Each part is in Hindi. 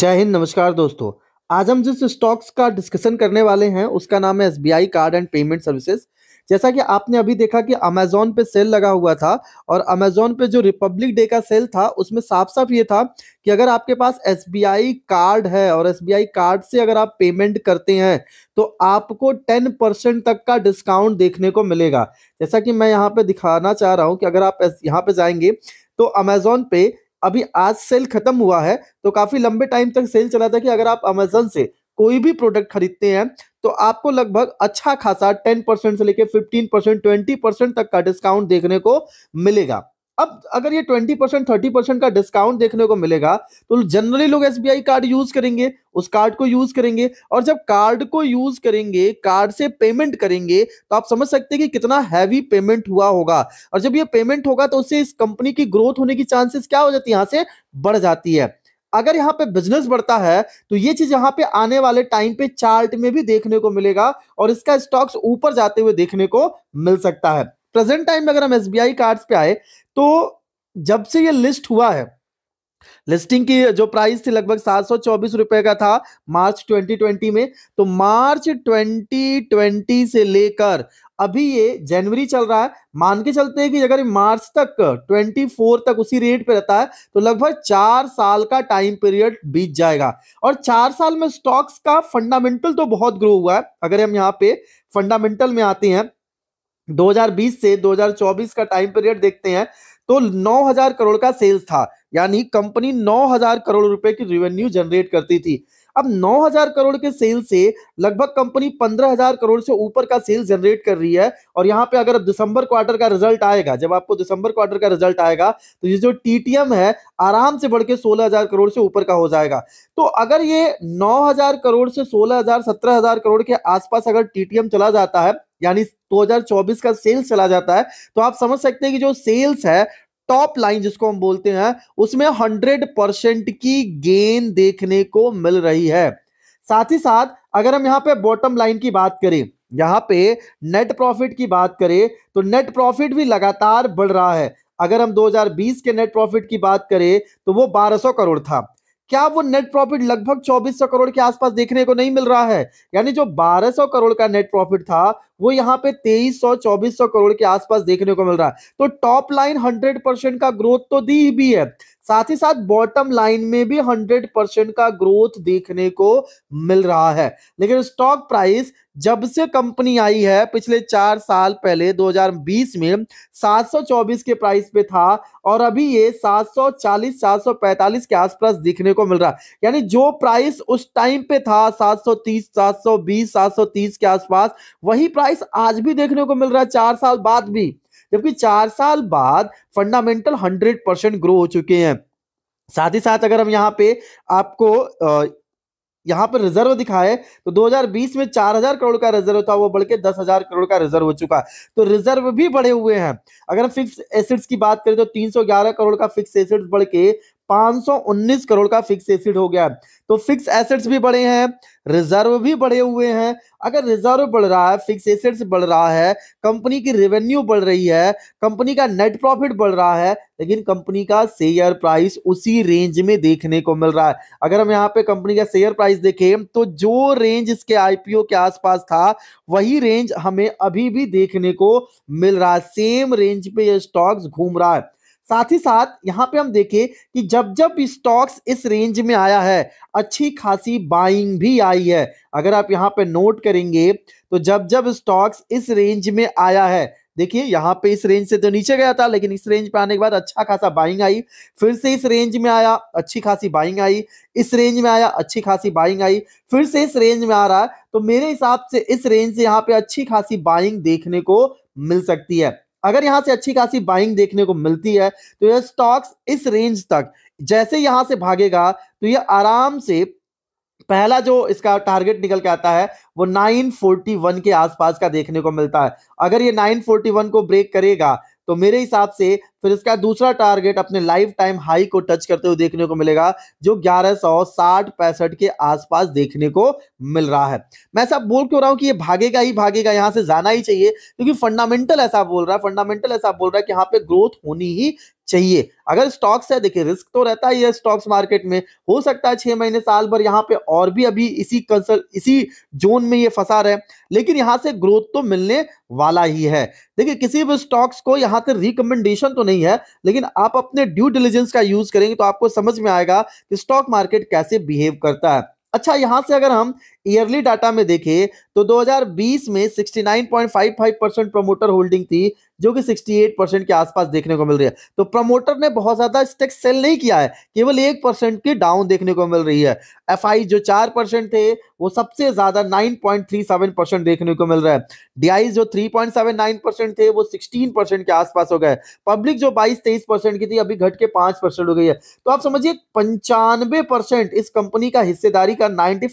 जय हिंद नमस्कार दोस्तों आज हम जिस स्टॉक्स का डिस्कशन करने वाले हैं उसका नाम है S B I card and payment services जैसा कि आपने अभी देखा कि अमेजोन पे सेल लगा हुआ था और अमेजोन पे जो रिपब्लिक डे का सेल था उसमें साफ साफ ये था कि अगर आपके पास एस कार्ड है और एस कार्ड से अगर आप पेमेंट करते हैं तो आपको टेन परसेंट तक का डिस्काउंट देखने को मिलेगा जैसा कि मैं यहाँ पे दिखाना चाह रहा हूँ कि अगर आप यहाँ पे जाएंगे तो अमेजोन पे अभी आज सेल खत्म हुआ है तो काफी लंबे टाइम तक सेल चला था कि अगर आप अमेजोन से कोई भी प्रोडक्ट खरीदते हैं तो आपको लगभग अच्छा खासा टेन परसेंट से लेकर फिफ्टीन परसेंट ट्वेंटी परसेंट तक का डिस्काउंट देखने को मिलेगा अब अगर ये ट्वेंटी परसेंट थर्टी परसेंट का डिस्काउंट देखने को मिलेगा तो जनरली लोग एसबीआई कार्ड यूज करेंगे उस कार्ड को यूज करेंगे और जब कार्ड को यूज करेंगे कार्ड से पेमेंट करेंगे तो आप समझ सकते हैं कि कितना हैवी पेमेंट हुआ होगा और जब ये पेमेंट होगा तो उससे इस कंपनी की ग्रोथ होने की चांसेस क्या हो जाती है यहाँ से बढ़ जाती है अगर यहाँ पे बिजनेस बढ़ता है तो ये चीज यहाँ पे आने वाले टाइम पे चार्ट में भी देखने को मिलेगा और इसका स्टॉक्स ऊपर जाते हुए देखने को मिल सकता है प्रेजेंट टाइम में अगर हम एस बी कार्ड्स पे आए तो जब से ये लिस्ट हुआ है लिस्टिंग की जो प्राइस थी लगभग सात रुपए का था मार्च 2020 में तो मार्च 2020 से लेकर अभी ये जनवरी चल रहा है मान के चलते हैं कि अगर मार्च तक 24 तक उसी रेट पे रहता है तो लगभग चार साल का टाइम पीरियड बीत जाएगा और चार साल में स्टॉक्स का फंडामेंटल तो बहुत ग्रो हुआ है अगर हम यहाँ पे फंडामेंटल में आते हैं 2020 से 2024 का टाइम पीरियड देखते हैं तो 9000 करोड़ का सेल्स था यानी कंपनी 9000 करोड़ रुपए की रेवेन्यू जनरेट करती थी अब 9000 करोड़ के सेल से लगभग कंपनी 15000 करोड़ से ऊपर का सेल जनरेट कर रही है और यहाँ पे अगर दिसंबर क्वार्टर का रिजल्ट आएगा जब आपको दिसंबर क्वार्टर का रिजल्ट आएगा तो ये जो टीटीएम है आराम से बढ़ के सोलह करोड़ से ऊपर का हो जाएगा तो अगर ये 9000 करोड़ से सोलह हजार करोड़ के आसपास अगर टीटीएम चला जाता है यानी 2024 का सेल्स चला जाता है तो आप समझ सकते हैं कि जो सेल्स है टॉप लाइन जिसको हम बोलते हैं उसमें 100 परसेंट की गेन देखने को मिल रही है साथ ही साथ अगर हम यहाँ पे बॉटम लाइन की बात करें यहाँ पे नेट प्रॉफिट की बात करें तो नेट प्रॉफिट भी लगातार बढ़ रहा है अगर हम 2020 के नेट प्रॉफिट की बात करें तो वो 1200 करोड़ था क्या वो नेट प्रॉफिट लगभग 2400 करोड़ के आसपास देखने को नहीं मिल रहा है यानी जो 1200 करोड़ का नेट प्रॉफिट था वो यहाँ पे 2300 2400 करोड़ के आसपास देखने को मिल रहा है तो टॉप लाइन 100 परसेंट का ग्रोथ तो दी भी है साथ ही साथ बॉटम लाइन में भी 100 परसेंट का ग्रोथ देखने को मिल रहा है लेकिन स्टॉक प्राइस जब से कंपनी आई है पिछले चार साल पहले 2020 में 724 के प्राइस पे था और अभी ये 740 745 के आसपास दिखने को मिल रहा है यानी जो प्राइस उस टाइम पे था 730 720 730 के आसपास वही प्राइस आज भी देखने को मिल रहा है चार साल बाद भी जबकि चार साल बाद फंडामेंटल हंड्रेड परसेंट ग्रो हो चुके हैं साथ ही साथ अगर हम यहाँ पे आपको यहाँ पर रिजर्व दिखा है तो 2020 में 4000 करोड़ का रिजर्व था वो बढ़ के दस करोड़ का रिजर्व हो चुका तो रिजर्व भी बढ़े हुए हैं अगर हम फिक्स एसिड्स की बात करें तो 311 करोड़ का फिक्स एसिड्स बढ़ के 519 करोड़ का फिक्स एसिड हो गया तो फिक्स एसेट्स भी बढ़े हैं रिजर्व भी बढ़े हुए हैं अगर रिजर्व बढ़ रहा है फिक्स एसेट्स बढ़ रहा है कंपनी की रेवेन्यू बढ़ रही है कंपनी का नेट प्रॉफिट बढ़ रहा है लेकिन कंपनी का शेयर प्राइस उसी रेंज में देखने को मिल रहा है अगर हम यहाँ पे कंपनी का शेयर प्राइस देखें तो जो रेंज इसके आईपीओ के आसपास था वही रेंज हमें अभी भी देखने को मिल रहा है सेम रेंज पे ये स्टॉक्स घूम रहा है साथ ही साथ यहाँ पे हम देखें कि जब जब स्टॉक्स इस रेंज में आया है अच्छी खासी बाइंग भी आई है अगर आप यहाँ पे नोट करेंगे तो जब जब स्टॉक्स इस रेंज में आया है देखिए यहाँ पे इस रेंज से तो नीचे गया था लेकिन इस रेंज पे आने के बाद अच्छा खासा बाइंग आई फिर से इस रेंज में आया अच्छी खासी बाइंग आई इस रेंज में आया अच्छी खासी बाइंग आई फिर से इस रेंज में आ रहा है तो मेरे हिसाब से इस रेंज से यहाँ पे अच्छी खासी बाइंग देखने को मिल सकती है अगर यहां से अच्छी खासी बाइंग देखने को मिलती है तो यह स्टॉक्स इस रेंज तक जैसे यहां से भागेगा तो यह आराम से पहला जो इसका टारगेट निकल के आता है वो 941 के आसपास का देखने को मिलता है अगर ये 941 को ब्रेक करेगा तो मेरे हिसाब से फिर इसका दूसरा टारगेट अपने लाइफ टाइम हाई को टच करते हुए देखने को मिलेगा जो ग्यारह सौ साठ पैंसठ के आसपास देखने को मिल रहा है मैं ऐसा बोल क्यों रहा हूं कि ये भागेगा ही भागेगा यहां से जाना ही चाहिए क्योंकि फंडामेंटल ऐसा बोल रहा है फंडामेंटल ऐसा बोल रहा है कि यहाँ पे ग्रोथ होनी ही चाहिए अगर स्टॉक्स है देखिए रिस्क तो रहता ही है स्टॉक्स मार्केट में हो सकता है छह महीने साल भर यहाँ पे और भी अभी इसी कंसल इसी जोन में ये फंसा रहे लेकिन यहाँ से ग्रोथ तो मिलने वाला ही है देखिए किसी भी स्टॉक्स को यहाँ से रिकमेंडेशन तो नहीं है लेकिन आप अपने ड्यू डिलीजेंस का यूज करेंगे तो आपको समझ में आएगा कि स्टॉक मार्केट कैसे बिहेव करता है अच्छा यहां से अगर हम ईयरली डाटा में देखें तो 2020 में 69.55 परसेंट प्रमोटर होल्डिंग थी जो कि 68 परसेंट के आसपास देखने को मिल रही है तो प्रमोटर ने बहुत ज्यादा स्टेक सेल नहीं किया है केवल एक परसेंट की डाउन देखने को मिल रही है एफआई जो चार परसेंट थे वो सबसे ज्यादा 9.37 परसेंट देखने को मिल रहा है डीआई जो 3.79 परसेंट थे वो 16 परसेंट के आसपास हो गए पब्लिक जो 22 तेईस परसेंट की थी अभी घट के पांच हो गई है तो आप समझिए पंचानवे इस कंपनी का हिस्सेदारी का नाइनटी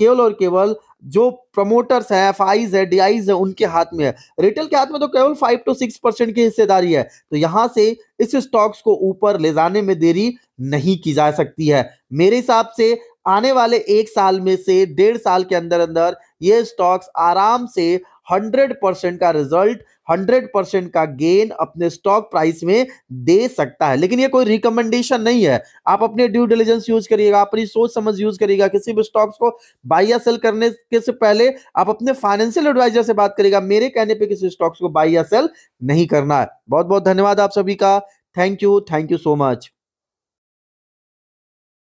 केवल और केवल जो प्रमोटर्स है एफ आईज है डी आईज है उनके हाथ में है रिटेल के हाथ में तो केवल फाइव टू सिक्स परसेंट की हिस्सेदारी है तो यहां से इस स्टॉक्स को ऊपर ले जाने में देरी नहीं की जा सकती है मेरे हिसाब से आने वाले एक साल में से डेढ़ साल के अंदर अंदर ये स्टॉक्स आराम से हंड्रेड परसेंट का रिजल्ट हंड्रेड परसेंट का गेन अपने स्टॉक प्राइस में दे सकता है लेकिन ये कोई रिकमेंडेशन नहीं है आप अपने ड्यू डिलीजेंस यूज करिएगा अपनी सोच समझ यूज करिएगा किसी भी स्टॉक्स को बाई या सेल करने के से पहले आप अपने फाइनेंशियल एडवाइजर से बात करिएगा मेरे कहने पर किसी स्टॉक्स को बाई या सेल नहीं करना है बहुत बहुत धन्यवाद आप सभी का thank you thank you so much